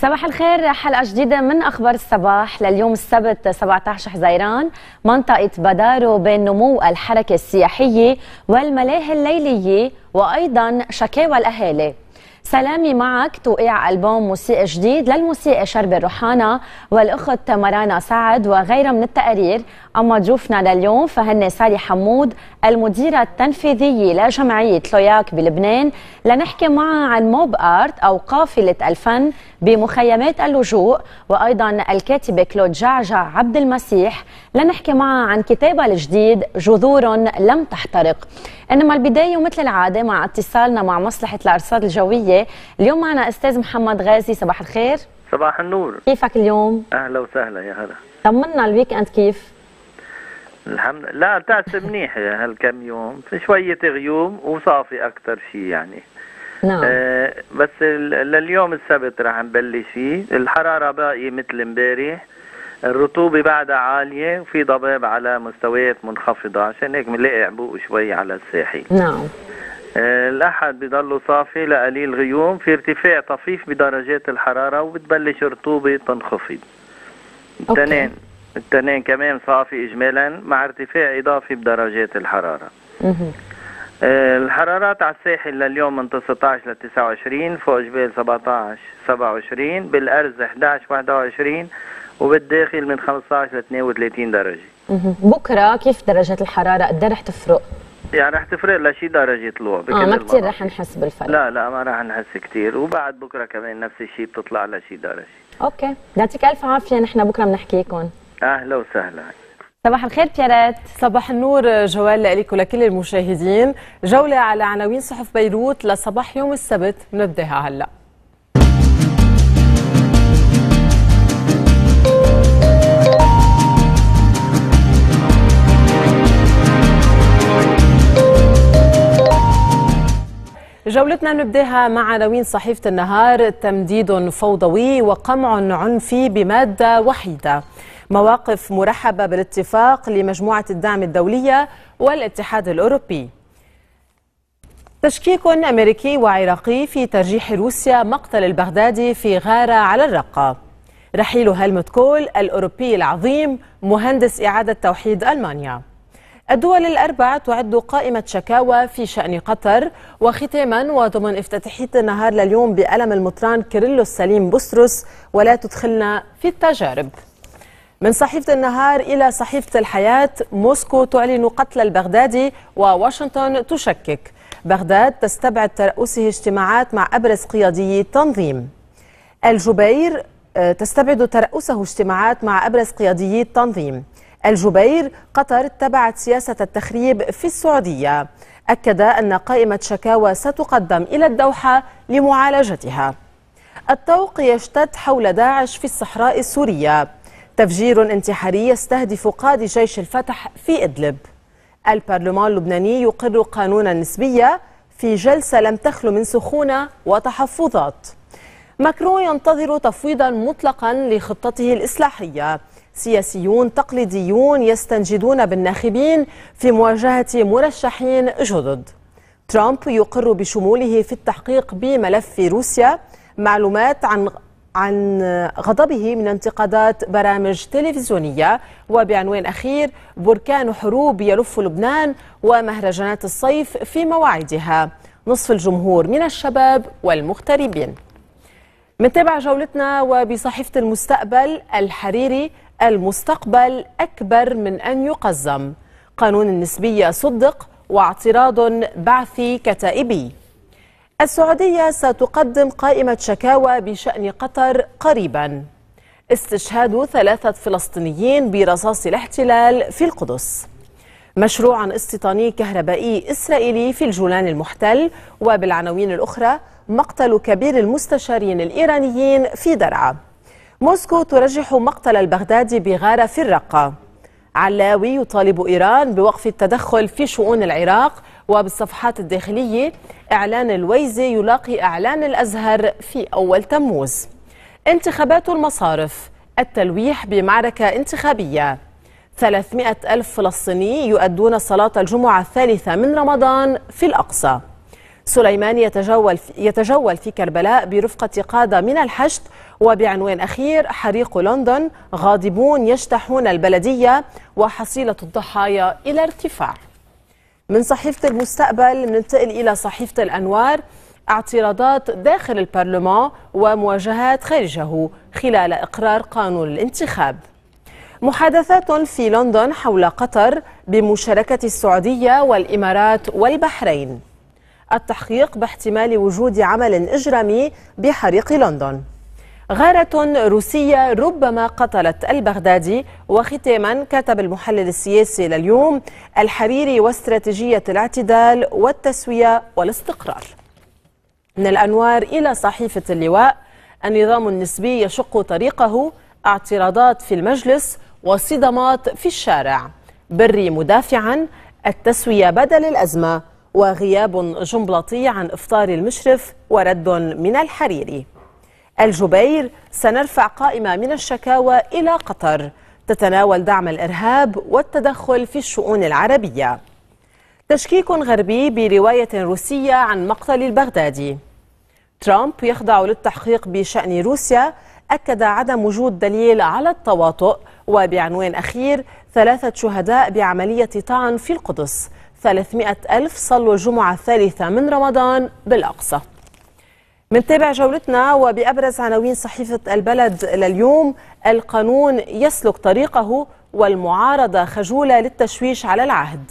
صباح الخير حلقة جديدة من أخبار الصباح لليوم السبت 17 حزيران منطقة بدارو بين نمو الحركة السياحية والملاهي الليلية وأيضا شكاوى الأهالي سلامي معك توقيع ألبوم موسيقي جديد للموسيقى شرب الروحانة والأخت مرانا سعد وغيرها من التقارير أما ضيوفنا لليوم فهن سالي حمود المديرة التنفيذية لجمعية لوياك بلبنان لنحكي معها عن موب آرت أو قافلة الفن بمخيمات اللجوء وأيضا الكاتبة كلود جعجع عبد المسيح لنحكي معها عن كتابها الجديد جذور لم تحترق إنما البداية ومثل العادة مع اتصالنا مع مصلحة الأرصاد الجوية اليوم معنا أستاذ محمد غازي صباح الخير صباح النور كيفك اليوم؟ أهلا وسهلا يا هلا طمنا الويك أند كيف؟ الحمد لا تعس منيح هالكم يوم في شوية غيوم وصافي أكثر شيء يعني نعم آه بس لليوم السبت راح نبلش فيه الحرارة باقية مثل امبارح الرطوبة بعدها عالية وفي ضباب على مستويات منخفضة عشان هيك بنلاقي عبوق شوي على الساحل نعم آه الأحد بضله صافي لقليل غيوم في ارتفاع طفيف بدرجات الحرارة وبتبلش رطوبة تنخفض تنين. التنين كمان صافي إجمالا مع ارتفاع إضافي بدرجات الحرارة آه، الحرارات على الساحل لليوم من 19 ل 29 فوق جبال 17 27 بالأرز 11 21 وبالداخل من 15 ل 32 درجة بكرة كيف درجات الحرارة قد رح تفرق؟ يعني رح تفرق لشي درجة طلوع اه ما كثير رح نحس بالفرق لا لا ما رح نحس كثير وبعد بكرة كمان نفس الشيء بتطلع لشي درجة اوكي يعطيك ألف عافية نحن بكرة بنحكيكم اهلا وسهلا صباح الخير بيارات صباح النور جوال لك ولكل المشاهدين جولة على عناوين صحف بيروت لصباح يوم السبت نبداها هلأ جولتنا نبداها مع عناوين صحيفة النهار تمديد فوضوي وقمع عنفي بمادة وحيدة مواقف مرحبة بالاتفاق لمجموعة الدعم الدولية والاتحاد الأوروبي تشكيك أمريكي وعراقي في ترجيح روسيا مقتل البغدادي في غارة على الرقة رحيل هلموت كول الأوروبي العظيم مهندس إعادة توحيد ألمانيا الدول الأربع تعد قائمة شكاوى في شأن قطر وختاما وضمن افتتاحية النهار لليوم بألم المطران كيرلو السليم بطرس ولا تدخلنا في التجارب من صحيفة النهار إلى صحيفة الحياة موسكو تعلن قتل البغدادي وواشنطن تشكك بغداد تستبعد ترأسه اجتماعات مع أبرز قيادي التنظيم الجبير آه، تستبعد ترأسه اجتماعات مع أبرز قيادي التنظيم الجبير قطر اتبعت سياسة التخريب في السعودية أكد أن قائمة شكاوى ستقدم إلى الدوحة لمعالجتها الطوق يشتد حول داعش في الصحراء السورية تفجير انتحاري يستهدف قاضي جيش الفتح في إدلب البرلمان اللبناني يقر قانون النسبية في جلسة لم تخلو من سخونة وتحفظات ماكرون ينتظر تفويضا مطلقا لخطته الإصلاحية سياسيون تقليديون يستنجدون بالناخبين في مواجهة مرشحين جدد ترامب يقر بشموله في التحقيق بملف روسيا معلومات عن عن غضبه من انتقادات برامج تلفزيونية وبعنوان أخير بركان حروب يلف لبنان ومهرجانات الصيف في مواعيدها نصف الجمهور من الشباب والمغتربين منتابع جولتنا وبصحيفة المستقبل الحريري المستقبل أكبر من أن يقزم قانون النسبية صدق واعتراض بعثي كتائبي السعودية ستقدم قائمة شكاوى بشأن قطر قريبا استشهاد ثلاثة فلسطينيين برصاص الاحتلال في القدس مشروع استيطاني كهربائي إسرائيلي في الجولان المحتل وبالعناوين الأخرى مقتل كبير المستشارين الإيرانيين في درعا موسكو ترجح مقتل البغدادي بغارة في الرقة علاوي يطالب إيران بوقف التدخل في شؤون العراق وبالصفحات الداخلية إعلان الويزة يلاقي إعلان الأزهر في أول تموز انتخابات المصارف التلويح بمعركة انتخابية 300 ألف فلسطيني يؤدون صلاة الجمعة الثالثة من رمضان في الأقصى سليمان يتجول في, يتجول في كربلاء برفقة قادة من الحشد وبعنوان أخير حريق لندن غاضبون يجتاحون البلدية وحصيلة الضحايا إلى ارتفاع من صحيفة المستقبل ننتقل إلى صحيفة الأنوار اعتراضات داخل البرلمان ومواجهات خارجه خلال إقرار قانون الانتخاب محادثات في لندن حول قطر بمشاركة السعودية والإمارات والبحرين التحقيق باحتمال وجود عمل إجرامي بحريق لندن غارة روسية ربما قتلت البغدادي وختاما كتب المحلل السياسي لليوم الحريري واستراتيجية الاعتدال والتسوية والاستقرار من الأنوار إلى صحيفة اللواء النظام النسبي يشق طريقه اعتراضات في المجلس وصدمات في الشارع بري مدافعا التسوية بدل الأزمة وغياب جنبلطي عن إفطار المشرف ورد من الحريري الجبير سنرفع قائمة من الشكاوى إلى قطر تتناول دعم الإرهاب والتدخل في الشؤون العربية تشكيك غربي برواية روسية عن مقتل البغدادي ترامب يخضع للتحقيق بشأن روسيا أكد عدم وجود دليل على التواطؤ وبعنوان أخير ثلاثة شهداء بعملية طعن في القدس 300 ألف صلوا الجمعة الثالثة من رمضان بالأقصى منتابع جولتنا وبأبرز عناوين صحيفة البلد لليوم القانون يسلك طريقه والمعارضة خجولة للتشويش على العهد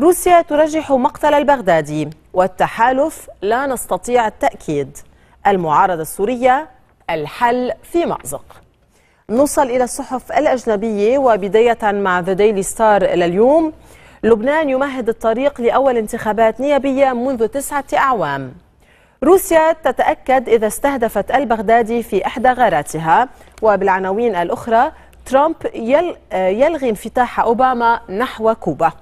روسيا ترجح مقتل البغدادي والتحالف لا نستطيع التأكيد المعارضة السورية الحل في مأزق نوصل إلى الصحف الأجنبية وبداية مع ذا ديلي ستار لليوم لبنان يمهد الطريق لأول انتخابات نيابية منذ تسعة أعوام روسيا تتأكد إذا استهدفت البغدادي في إحدى غاراتها وبالعناوين الأخرى ترامب يلغي انفتاح أوباما نحو كوبا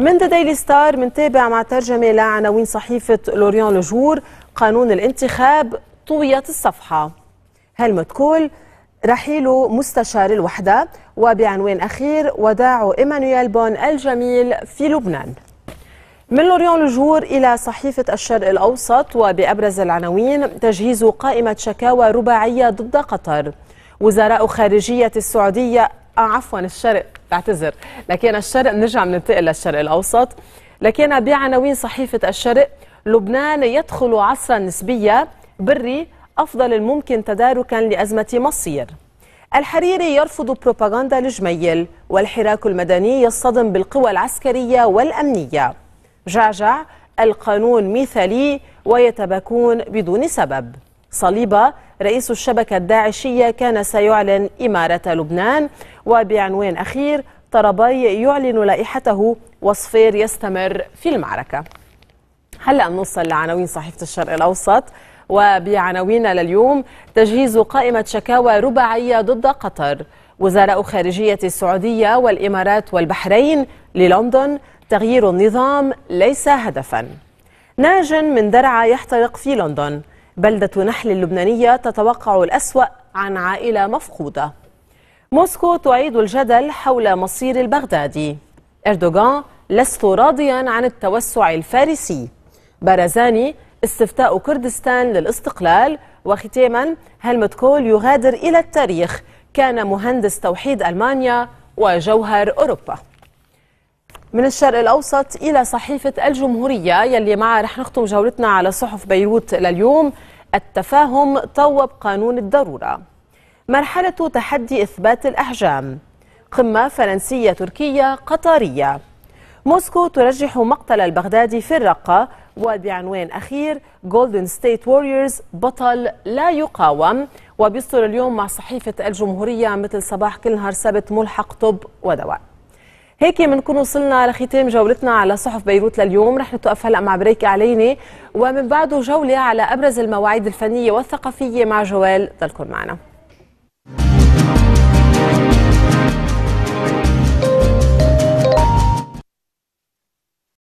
من ذا ديلي ستار منتابع مع ترجمة لعناوين صحيفة لوريون لجور قانون الانتخاب طويت الصفحة هلموت كول رحيل مستشار الوحدة وبعنوان أخير وداع إيمانويل بون الجميل في لبنان من لوريون الجور إلى صحيفة الشرق الأوسط وبأبرز العناوين تجهيز قائمة شكاوى رباعية ضد قطر وزراء خارجية السعودية آه عفوا الشرق بعتذر لكن الشرق نرجع بننتقل للشرق الأوسط لكن بعناوين صحيفة الشرق لبنان يدخل عصرا نسبية بري أفضل الممكن تداركا لأزمة مصير الحريري يرفض بروباغندا الجميل والحراك المدني يصطدم بالقوى العسكرية والأمنية جعجع القانون مثالي ويتباكون بدون سبب صليبة رئيس الشبكة الداعشية كان سيعلن إمارة لبنان وبعنوان أخير طربي يعلن لائحته وصفير يستمر في المعركة هلأ نوصل لعناوين صحيفة الشرق الأوسط وبعناويننا لليوم تجهيز قائمة شكاوى رباعية ضد قطر وزراء خارجية السعودية والإمارات والبحرين للندن تغيير النظام ليس هدفا ناج من درعا يحترق في لندن بلدة نحل اللبنانية تتوقع الأسوأ عن عائلة مفقودة موسكو تعيد الجدل حول مصير البغدادي أردوغان لست راضيا عن التوسع الفارسي بارزاني استفتاء كردستان للاستقلال وختاما هلمت كول يغادر إلى التاريخ كان مهندس توحيد ألمانيا وجوهر أوروبا من الشرق الأوسط إلى صحيفة الجمهورية يلي معها رح نختم جولتنا على صحف بيروت لليوم التفاهم طوب قانون الضرورة مرحلة تحدي إثبات الأحجام قمة فرنسية تركية قطرية موسكو ترجح مقتل البغدادي في الرقة وبعنوان أخير جولدن ستيت ووريرز بطل لا يقاوم وبيصدر اليوم مع صحيفة الجمهورية مثل صباح كل نهار سبت ملحق طب ودواء هيك بنكون وصلنا لختام جولتنا على صحف بيروت لليوم رح نتوقف هلا مع بريك عليني ومن بعده جوله على ابرز المواعيد الفنيه والثقافيه مع جوال ضلكم معنا